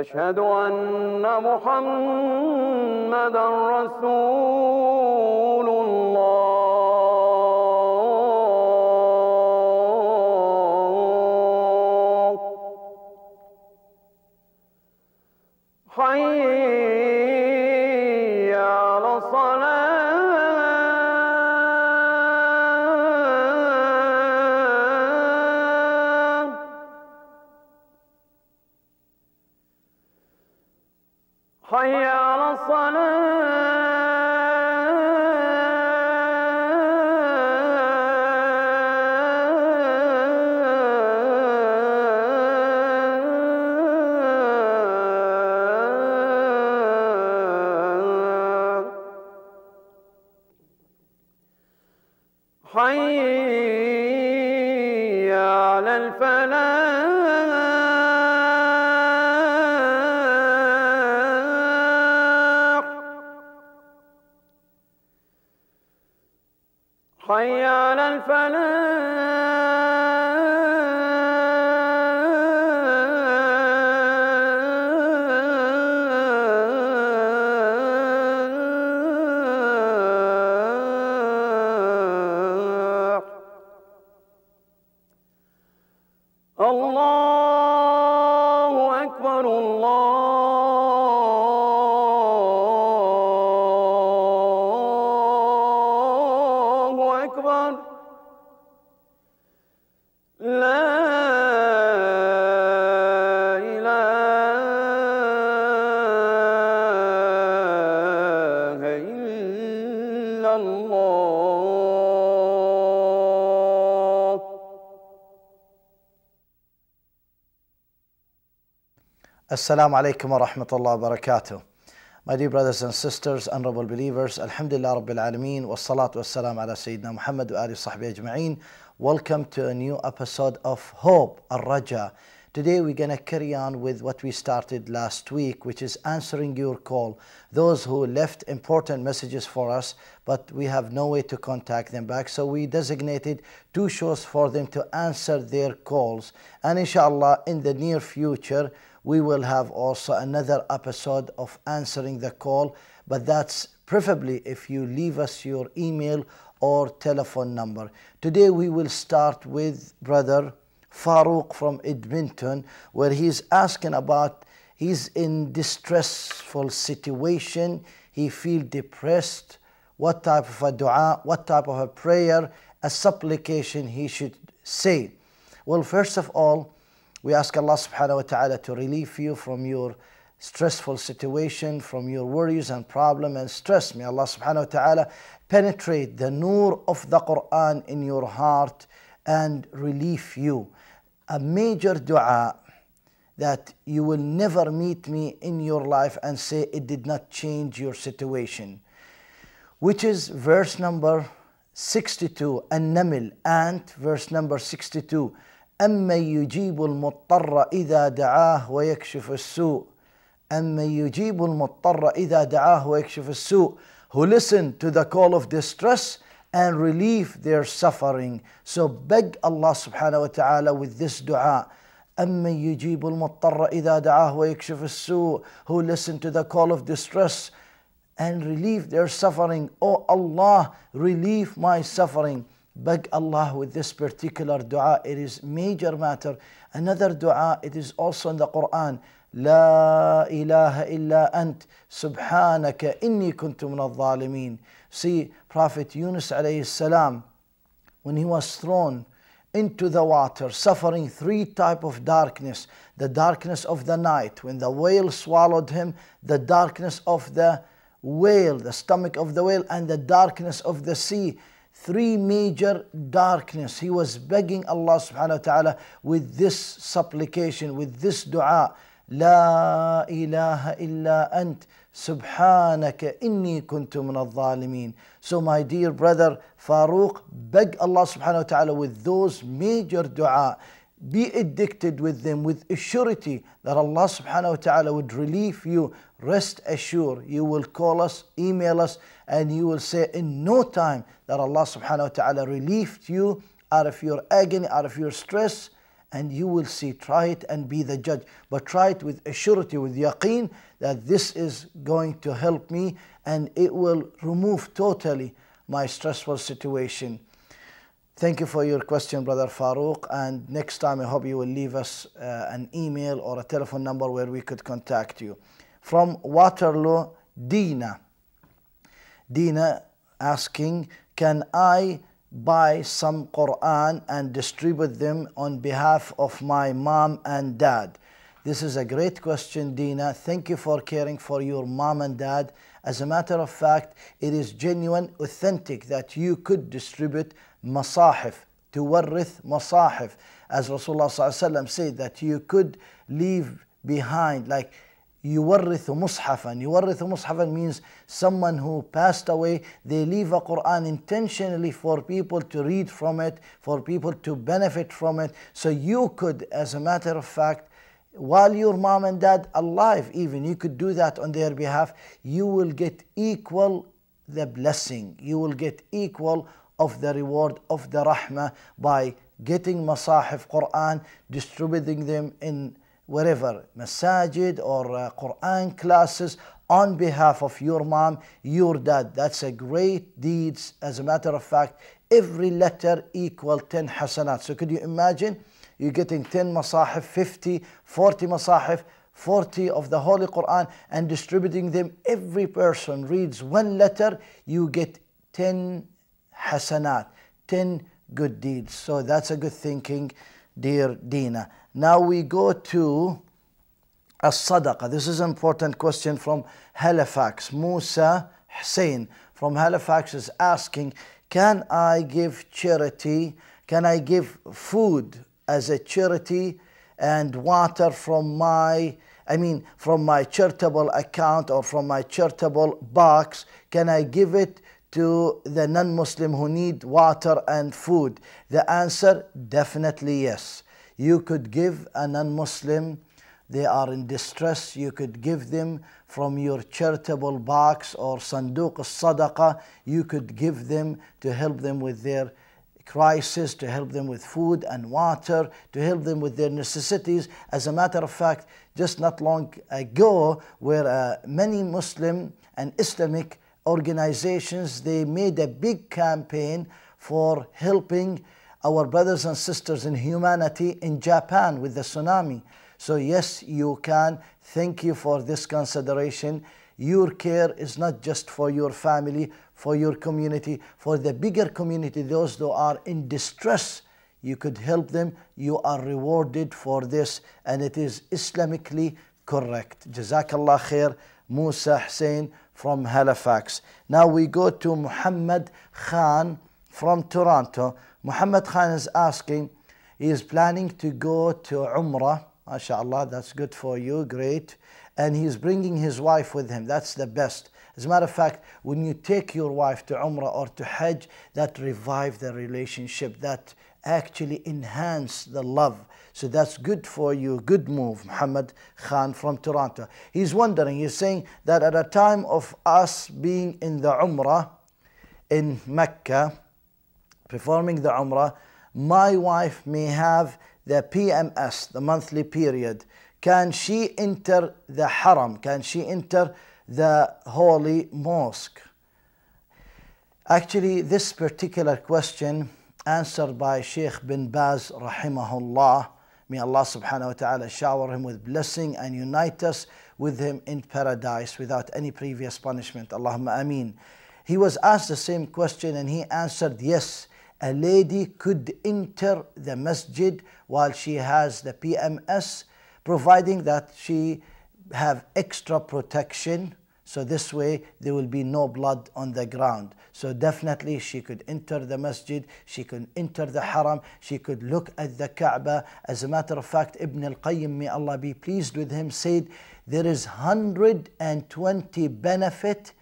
أشهد أن محمدا رسول الله 欢迎。Assalamu alaikum wa rahmatullahi wa barakatuh. My dear brothers and sisters, honorable believers, Alhamdulillah Rabbil Alameen, wa salatu wa salam ala Sayyidina Muhammad wa ali sahbihi ajma'een. Welcome to a new episode of Hope, al raja Today we're going to carry on with what we started last week, which is answering your call. Those who left important messages for us, but we have no way to contact them back. So we designated two shows for them to answer their calls. And inshallah, in the near future, we will have also another episode of answering the call, but that's preferably if you leave us your email or telephone number. Today we will start with brother Farouk from Edmonton, where he's asking about he's in distressful situation, he feel depressed, what type of a dua, what type of a prayer, a supplication he should say. Well, first of all, we ask Allah subhanahu wa ta'ala to relieve you from your stressful situation, from your worries and problem and stress. May Allah subhanahu wa ta'ala penetrate the nur of the Quran in your heart and relieve you. A major dua that you will never meet me in your life and say it did not change your situation. Which is verse number 62, an Namil and verse number 62. امن يجيب المضطر اذا دعاه ويكشف السوء امن يجيب المضطر اذا دعاه ويكشف السوء who listen to the call of distress and relieve their suffering so beg Allah subhanahu wa ta'ala with this dua أمن يجيب المضطر إذا دعاه ويكشف السوء who listen to the call of distress and relieve their suffering. Oh Allah, relieve my suffering. beg Allah with this particular dua. It is major matter. Another dua, it is also in the Quran. لا إله إلا أنت سبحانك إني كنت من الظالمين. See, Prophet Yunus عليه السلام when he was thrown into the water, suffering three type of darkness. The darkness of the night, when the whale swallowed him, the darkness of the whale, the stomach of the whale, and the darkness of the sea three major darkness. He was begging Allah subhanahu wa ta'ala with this supplication, with this dua. لا إله إلا أنت سبحانك إني كنت من الظالمين. So my dear brother Farooq beg Allah subhanahu wa ta'ala with those major dua be addicted with them with surety that Allah subhanahu wa ta'ala would relieve you. Rest assured, you will call us, email us, and you will say in no time that Allah subhanahu wa ta'ala relieved you out of your agony, out of your stress, and you will see. Try it and be the judge. But try it with surety, with yaqeen, that this is going to help me and it will remove totally my stressful situation. Thank you for your question, Brother Farouk. And next time, I hope you will leave us uh, an email or a telephone number where we could contact you. From Waterloo, Dina. Dina asking, Can I buy some Quran and distribute them on behalf of my mom and dad? This is a great question, Dina. Thank you for caring for your mom and dad as a matter of fact, it is genuine, authentic that you could distribute masahif, to warith masahif. As Rasulullah said, that you could leave behind, like, you mushafan. You يورث mushafan means someone who passed away they leave a Quran intentionally for people to read from it for people to benefit from it so you could as a matter of fact while your mom and dad alive even you could do that on their behalf you will get equal the blessing you will get equal of the reward of the rahmah by getting masahif quran distributing them in wherever masajid or uh, quran classes on behalf of your mom your dad that's a great deeds as a matter of fact every letter equal 10 hasanat so could you imagine you're getting 10 masahif, 50, 40 masahif, 40 of the Holy Quran and distributing them. Every person reads one letter, you get 10 hasanat, 10 good deeds. So that's a good thinking, dear Dina. Now we go to as-sadaqah. This is an important question from Halifax. Musa Hussein from Halifax is asking, can I give charity? Can I give food as a charity and water from my I mean from my charitable account or from my charitable box can I give it to the non-Muslim who need water and food? The answer definitely yes. You could give a non-Muslim they are in distress, you could give them from your charitable box or sanduq al-sadaqa, you could give them to help them with their crisis, to help them with food and water, to help them with their necessities. As a matter of fact, just not long ago, where uh, many Muslim and Islamic organizations, they made a big campaign for helping our brothers and sisters in humanity in Japan with the tsunami. So yes, you can. Thank you for this consideration. Your care is not just for your family, for your community, for the bigger community, those who are in distress. You could help them. You are rewarded for this, and it is Islamically correct. Jazakallah khair, Musa Hussein from Halifax. Now we go to Muhammad Khan from Toronto. Muhammad Khan is asking, he is planning to go to Umrah. MashaAllah, that's good for you, great. And he's bringing his wife with him. That's the best. As a matter of fact, when you take your wife to Umrah or to Hajj, that revive the relationship, that actually enhance the love. So that's good for you. Good move, Muhammad Khan from Toronto. He's wondering, he's saying that at a time of us being in the Umrah in Mecca, performing the Umrah, my wife may have the PMS, the monthly period. Can she enter the Haram? Can she enter the holy mosque? Actually, this particular question answered by Sheikh bin Baz rahimahullah. May Allah subhanahu wa ta'ala shower him with blessing and unite us with him in paradise without any previous punishment. Allahumma ameen. He was asked the same question and he answered, yes, a lady could enter the masjid while she has the PMS, providing that she have extra protection so this way there will be no blood on the ground. So definitely she could enter the masjid, she could enter the haram, she could look at the Kaaba. As a matter of fact, Ibn al-Qayyim, may Allah be pleased with him, said there is 120 benefit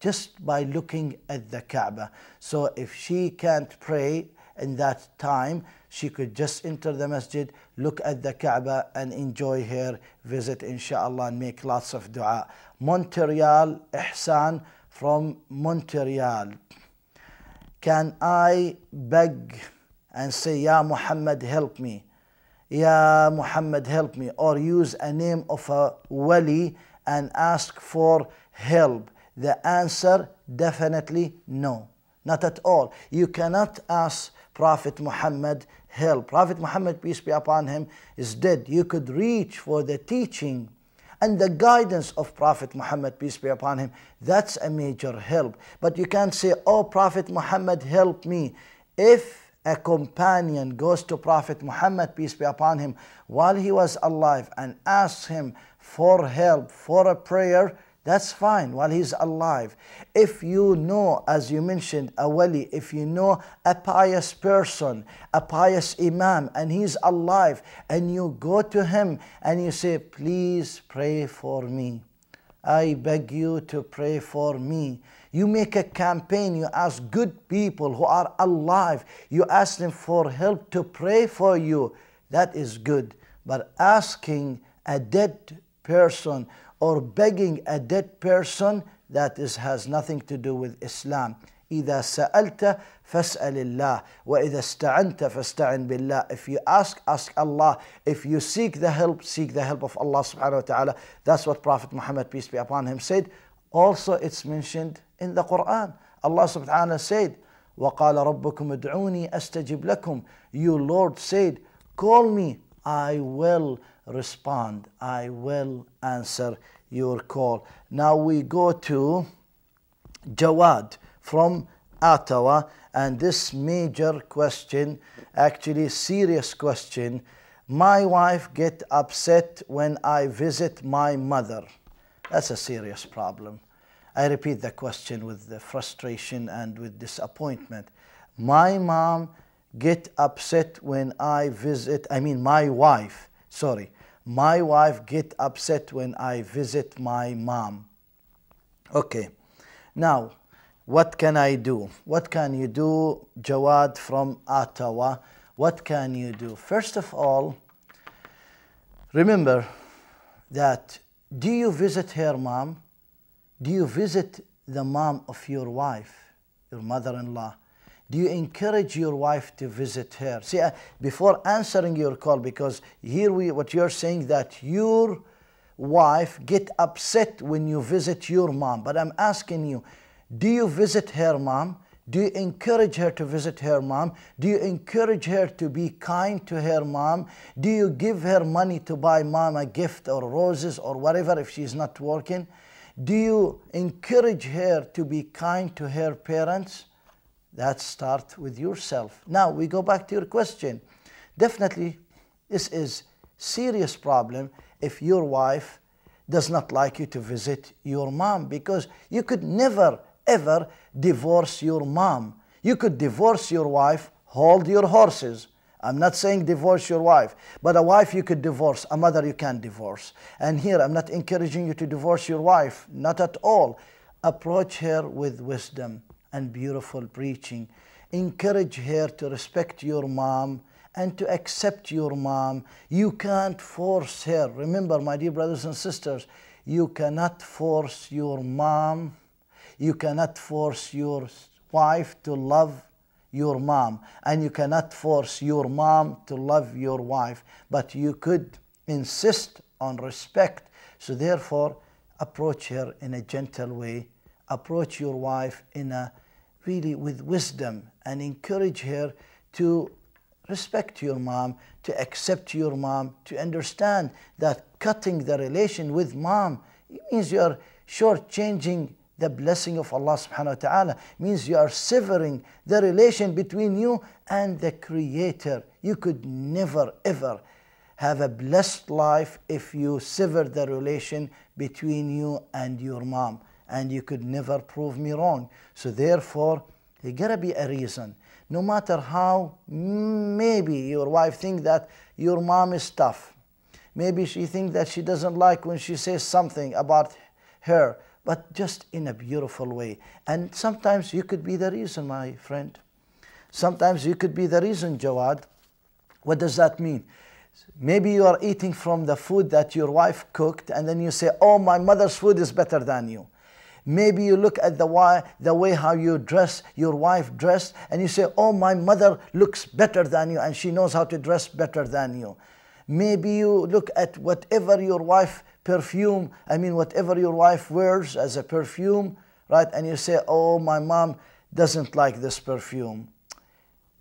just by looking at the Kaaba. So if she can't pray, in that time, she could just enter the masjid, look at the Kaaba and enjoy her visit inshallah and make lots of dua. Montreal, Ihsan from Montreal. Can I beg and say, Ya Muhammad, help me? Ya Muhammad, help me. Or use a name of a wali and ask for help. The answer, definitely no. Not at all. You cannot ask Prophet Muhammad hell. Prophet Muhammad, peace be upon him, is dead. You could reach for the teaching and the guidance of Prophet Muhammad, peace be upon him. That's a major help. But you can't say, oh, Prophet Muhammad, help me. If a companion goes to Prophet Muhammad, peace be upon him, while he was alive and asks him for help, for a prayer, that's fine while he's alive. If you know, as you mentioned, a wali, if you know a pious person, a pious imam, and he's alive, and you go to him and you say, Please pray for me. I beg you to pray for me. You make a campaign, you ask good people who are alive, you ask them for help to pray for you. That is good. But asking a dead person or begging a dead person that is, has nothing to do with Islam. إذا سألت فاسأل الله وإذا استعنت فاستعن بالله if you ask ask Allah if you seek the help seek the help of Allah subhanahu wa ta'ala that's what Prophet Muhammad peace be upon him said also it's mentioned in the Quran Allah subhanahu wa ta'ala said وقال ربكم ادعوني أستجب لكم you Lord said call me I will respond. I will answer your call. Now we go to Jawad from Ottawa, and this major question, actually serious question. My wife get upset when I visit my mother. That's a serious problem. I repeat the question with the frustration and with disappointment. My mom get upset when I visit, I mean my wife, sorry, my wife get upset when I visit my mom. Okay, now what can I do? What can you do, Jawad from Ottawa? What can you do? First of all, remember that do you visit her mom? Do you visit the mom of your wife, your mother-in-law? Do you encourage your wife to visit her? See, uh, before answering your call, because here we, what you're saying that your wife get upset when you visit your mom. But I'm asking you, do you visit her mom? Do you encourage her to visit her mom? Do you encourage her to be kind to her mom? Do you give her money to buy mom a gift or roses or whatever if she's not working? Do you encourage her to be kind to her parents? That starts with yourself. Now we go back to your question. Definitely, this is serious problem if your wife does not like you to visit your mom because you could never ever divorce your mom. You could divorce your wife, hold your horses. I'm not saying divorce your wife, but a wife you could divorce, a mother you can not divorce. And here I'm not encouraging you to divorce your wife, not at all. Approach her with wisdom and beautiful preaching. Encourage her to respect your mom and to accept your mom. You can't force her. Remember, my dear brothers and sisters, you cannot force your mom. You cannot force your wife to love your mom. And you cannot force your mom to love your wife. But you could insist on respect. So therefore, approach her in a gentle way approach your wife in a really with wisdom and encourage her to respect your mom, to accept your mom, to understand that cutting the relation with mom means you are shortchanging the blessing of Allah subhanahu wa ta'ala. means you are severing the relation between you and the creator. You could never ever have a blessed life if you sever the relation between you and your mom and you could never prove me wrong. So therefore, there gotta be a reason. No matter how maybe your wife thinks that your mom is tough. Maybe she thinks that she doesn't like when she says something about her, but just in a beautiful way. And sometimes you could be the reason, my friend. Sometimes you could be the reason, Jawad. What does that mean? Maybe you are eating from the food that your wife cooked, and then you say, Oh, my mother's food is better than you. Maybe you look at the way, the way how you dress, your wife dressed, and you say, oh, my mother looks better than you and she knows how to dress better than you. Maybe you look at whatever your wife perfume, I mean, whatever your wife wears as a perfume, right? And you say, oh, my mom doesn't like this perfume.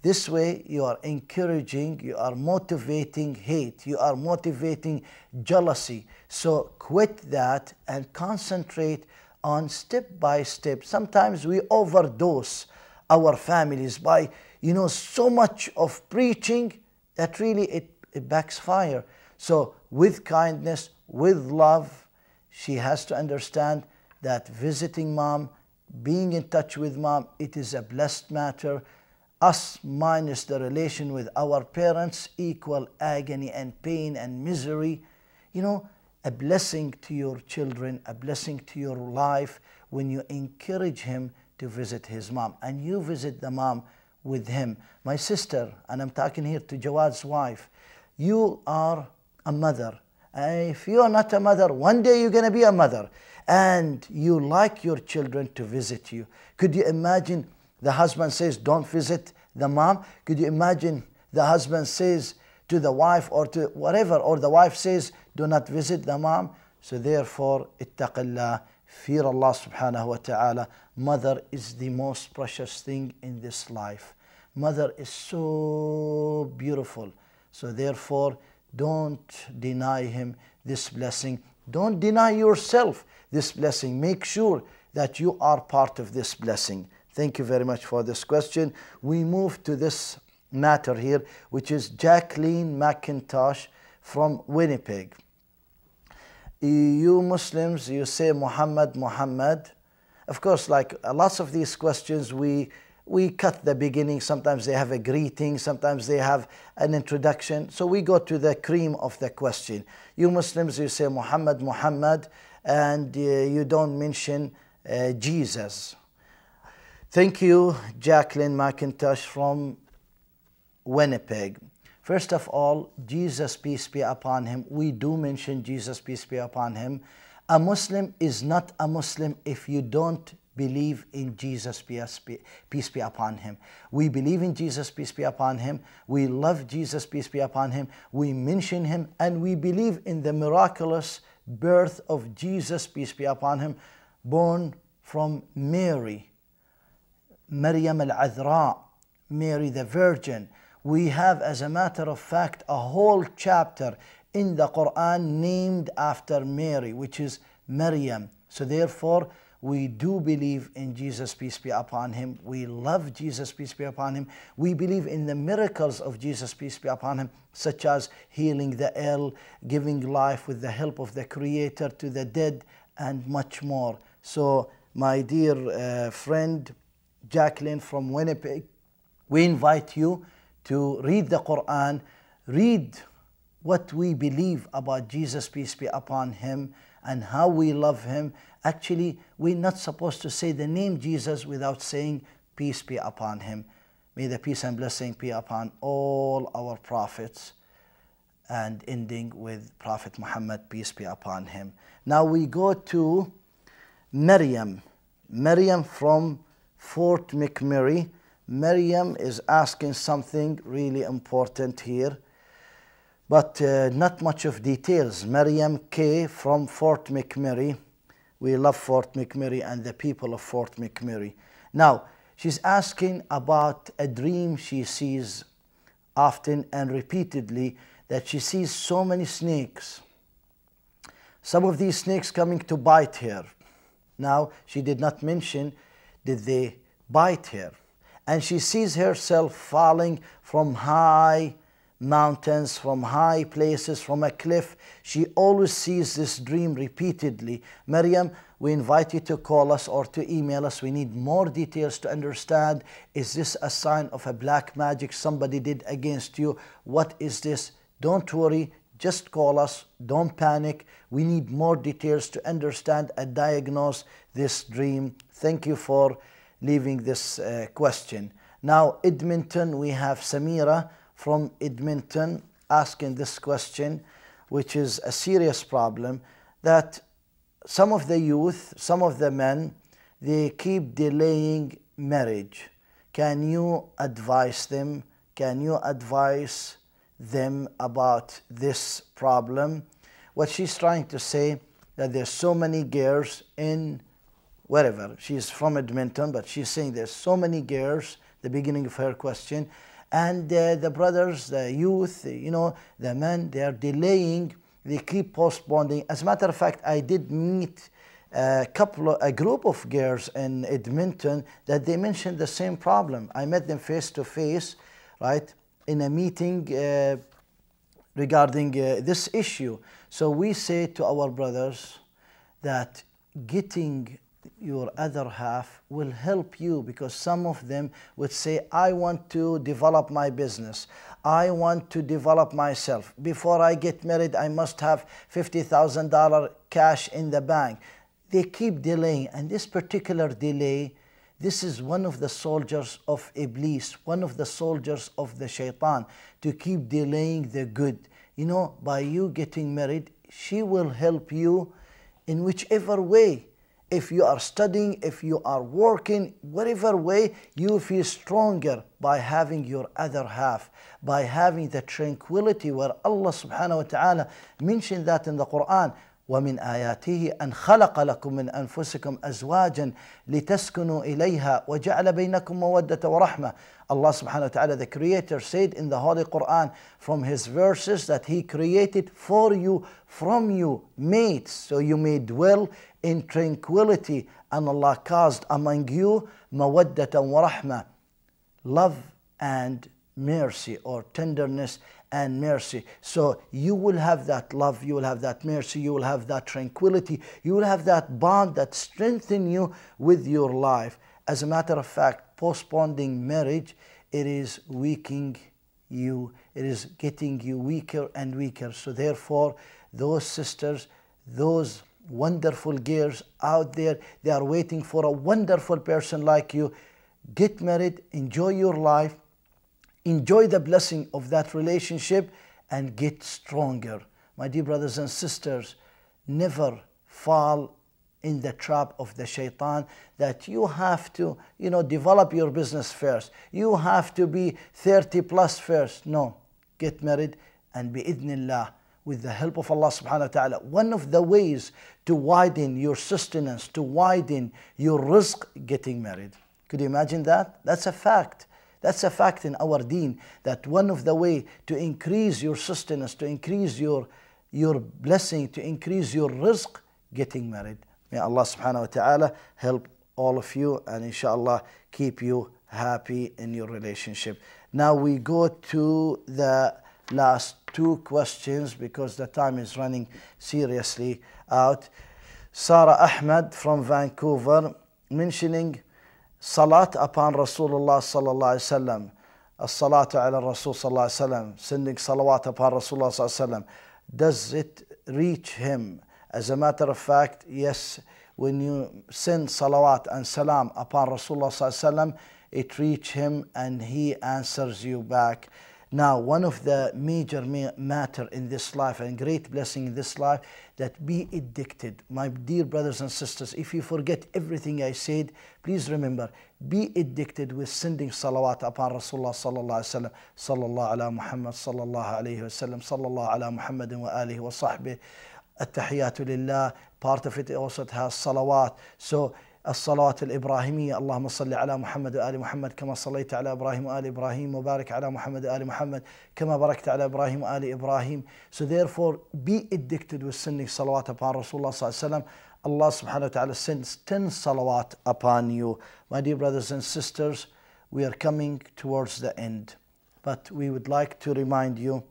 This way, you are encouraging, you are motivating hate, you are motivating jealousy. So quit that and concentrate on step by step. Sometimes we overdose our families by, you know, so much of preaching that really it, it backfires. So with kindness, with love, she has to understand that visiting mom, being in touch with mom, it is a blessed matter. Us minus the relation with our parents equal agony and pain and misery. You know, a blessing to your children, a blessing to your life when you encourage him to visit his mom and you visit the mom with him. My sister, and I'm talking here to Jawad's wife, you are a mother. if you are not a mother, one day you're going to be a mother and you like your children to visit you. Could you imagine the husband says, Don't visit the mom? Could you imagine the husband says, to the wife or to whatever, or the wife says, do not visit the mom. So therefore, ittaqillah, fear Allah subhanahu wa ta'ala. Mother is the most precious thing in this life. Mother is so beautiful. So therefore, don't deny him this blessing. Don't deny yourself this blessing. Make sure that you are part of this blessing. Thank you very much for this question. We move to this matter here, which is Jacqueline McIntosh from Winnipeg. You Muslims, you say Muhammad, Muhammad. Of course, like uh, lots of these questions, we, we cut the beginning. Sometimes they have a greeting, sometimes they have an introduction. So we go to the cream of the question. You Muslims, you say Muhammad, Muhammad, and uh, you don't mention uh, Jesus. Thank you, Jacqueline McIntosh from Winnipeg. First of all, Jesus, peace be upon him. We do mention Jesus, peace be upon him. A Muslim is not a Muslim if you don't believe in Jesus, peace be upon him. We believe in Jesus, peace be upon him. We love Jesus, peace be upon him. We mention him and we believe in the miraculous birth of Jesus, peace be upon him, born from Mary, Maryam al Adra, Mary the Virgin we have, as a matter of fact, a whole chapter in the Quran named after Mary, which is Maryam. So, therefore, we do believe in Jesus, peace be upon him. We love Jesus, peace be upon him. We believe in the miracles of Jesus, peace be upon him, such as healing the ill, giving life with the help of the Creator to the dead, and much more. So, my dear uh, friend Jacqueline from Winnipeg, we invite you to read the Quran, read what we believe about Jesus, peace be upon him, and how we love him. Actually, we're not supposed to say the name Jesus without saying, Peace be upon him. May the peace and blessing be upon all our prophets and ending with Prophet Muhammad, peace be upon him. Now we go to Maryam, Maryam from Fort McMurray. Maryam is asking something really important here, but uh, not much of details. Maryam K. from Fort McMurray. We love Fort McMurray and the people of Fort McMurray. Now, she's asking about a dream she sees often and repeatedly that she sees so many snakes. Some of these snakes coming to bite her. Now, she did not mention did they bite her and she sees herself falling from high mountains, from high places, from a cliff. She always sees this dream repeatedly. Maryam, we invite you to call us or to email us. We need more details to understand. Is this a sign of a black magic somebody did against you? What is this? Don't worry. Just call us. Don't panic. We need more details to understand and diagnose this dream. Thank you for leaving this uh, question. Now, Edmonton, we have Samira from Edmonton asking this question, which is a serious problem that some of the youth, some of the men, they keep delaying marriage. Can you advise them? Can you advise them about this problem? What she's trying to say that there's so many girls in wherever. She's from Edmonton, but she's saying there's so many girls, the beginning of her question. And uh, the brothers, the youth, you know, the men, they are delaying, they keep postponing. As a matter of fact, I did meet a couple of, a group of girls in Edmonton that they mentioned the same problem. I met them face to face, right, in a meeting uh, regarding uh, this issue. So we say to our brothers that getting your other half will help you because some of them would say, I want to develop my business. I want to develop myself. Before I get married, I must have $50,000 cash in the bank. They keep delaying, and this particular delay, this is one of the soldiers of Iblis, one of the soldiers of the shaitan, to keep delaying the good. You know, by you getting married, she will help you in whichever way if you are studying, if you are working, whatever way, you feel stronger by having your other half, by having the tranquility where Allah subhanahu wa ta'ala mentioned that in the Quran. ومن آياته أن خلق لكم من أنفسكم أزواجا لتسكنوا إليها وجعل بينكم مودة ورحمة Allah subhanahu wa ta'ala the creator said in the Holy Quran from his verses that he created for you from you mates so you may dwell in tranquility and Allah caused among you مودة ورحمة love and mercy or tenderness and mercy. So you will have that love, you will have that mercy, you will have that tranquility, you will have that bond that strengthen you with your life. As a matter of fact, postponing marriage, it is weakening you, it is getting you weaker and weaker. So therefore, those sisters, those wonderful girls out there, they are waiting for a wonderful person like you. Get married, enjoy your life, enjoy the blessing of that relationship and get stronger. My dear brothers and sisters, never fall in the trap of the shaitan that you have to, you know, develop your business first. You have to be 30 plus first. No, get married and be idnillah with the help of Allah subhanahu wa ta'ala. One of the ways to widen your sustenance, to widen your risk, getting married. Could you imagine that? That's a fact. That's a fact in our deen that one of the way to increase your sustenance, to increase your, your blessing, to increase your risk, getting married. May Allah subhanahu wa ta'ala help all of you and inshallah keep you happy in your relationship. Now we go to the last two questions because the time is running seriously out. Sarah Ahmed from Vancouver mentioning salat upon Rasulullah sallallahu alaihi wasallam, as-salatu ala Rasul sallallahu alaihi wasallam, sending salawat upon Rasulullah sallallahu alaihi wasallam, does it reach him? As a matter of fact, yes, when you send salawat and salam upon Rasulullah sallallahu alaihi wasallam, it reach him and he answers you back. Now, one of the major matter in this life and great blessing in this life that be addicted. My dear brothers and sisters, if you forget everything I said, please remember, be addicted with sending salawat upon Rasulullah sallallahu alaihi wasallam, sallallahu ala Muhammad sallallahu alaihi wasallam, sallallahu ala Muhammad wa alihi wa sahbihi. At-tahiyatu lillah, part of it also it has salawat. So الصلوات الإبراهيمية اللهم صل على محمد وآل محمد كما صليت على إبراهيم وآل إبراهيم وبارك على محمد وآل محمد كما باركت على إبراهيم وآل إبراهيم So therefore be addicted with sending صلوات upon رسول الله صلى الله عليه وسلم Allah subhanahu wa ta'ala sends 10 salawat upon you My dear brothers and sisters we are coming towards the end but we would like to remind you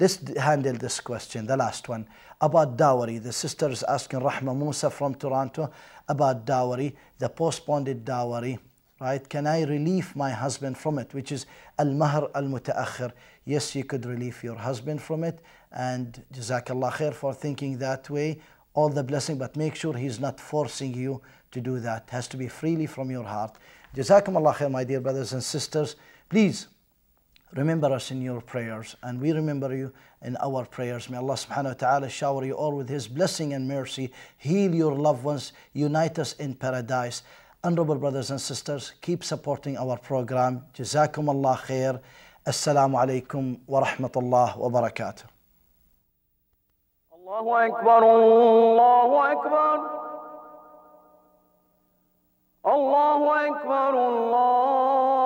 let's handle this question the last one about dowry. The sister is asking Rahma Musa from Toronto about dowry, the postponed dowry, right? Can I relieve my husband from it, which is al-mahr al-mutaakhir. Yes, you could relieve your husband from it. And jazakallah khair for thinking that way. All the blessing, but make sure he's not forcing you to do that. It has to be freely from your heart. Jazakum Allah khair, my dear brothers and sisters. Please Remember us in your prayers, and we remember you in our prayers. May Allah subhanahu wa ta'ala shower you all with His blessing and mercy, heal your loved ones, unite us in paradise. Honorable brothers and sisters, keep supporting our program. Jazakum Allah khair. Assalamu alaikum wa rahmatullah wa barakatuh. الله أكبر الله أكبر الله أكبر الله